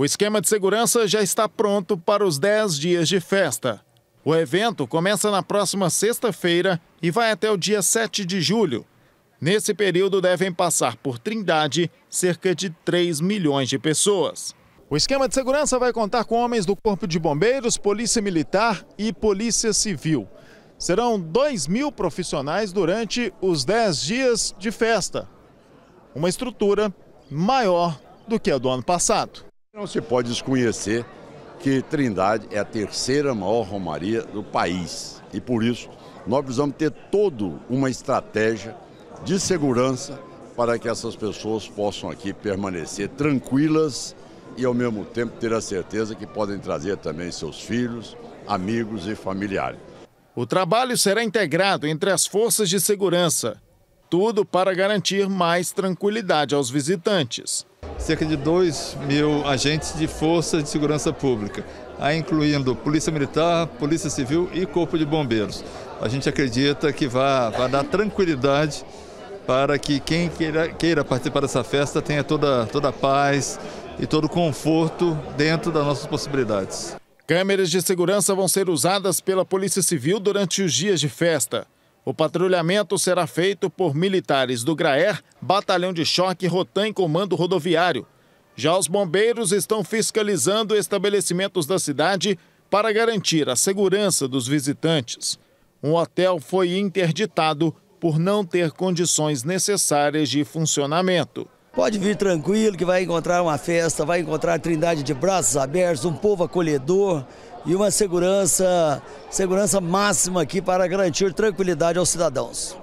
O esquema de segurança já está pronto para os 10 dias de festa. O evento começa na próxima sexta-feira e vai até o dia 7 de julho. Nesse período, devem passar por Trindade cerca de 3 milhões de pessoas. O esquema de segurança vai contar com homens do Corpo de Bombeiros, Polícia Militar e Polícia Civil. Serão 2 mil profissionais durante os 10 dias de festa. Uma estrutura maior do que a do ano passado. Não se pode desconhecer que Trindade é a terceira maior romaria do país e por isso nós precisamos ter toda uma estratégia de segurança para que essas pessoas possam aqui permanecer tranquilas e ao mesmo tempo ter a certeza que podem trazer também seus filhos, amigos e familiares. O trabalho será integrado entre as forças de segurança, tudo para garantir mais tranquilidade aos visitantes cerca de 2 mil agentes de força de segurança pública, aí incluindo Polícia Militar, Polícia Civil e Corpo de Bombeiros. A gente acredita que vai, dar tranquilidade para que quem queira, queira participar dessa festa tenha toda, toda a paz e todo o conforto dentro das nossas possibilidades. Câmeras de segurança vão ser usadas pela Polícia Civil durante os dias de festa. O patrulhamento será feito por militares do GRAER, Batalhão de Choque Rotan e Comando Rodoviário. Já os bombeiros estão fiscalizando estabelecimentos da cidade para garantir a segurança dos visitantes. Um hotel foi interditado por não ter condições necessárias de funcionamento. Pode vir tranquilo que vai encontrar uma festa, vai encontrar a Trindade de braços abertos, um povo acolhedor e uma segurança, segurança máxima aqui para garantir tranquilidade aos cidadãos.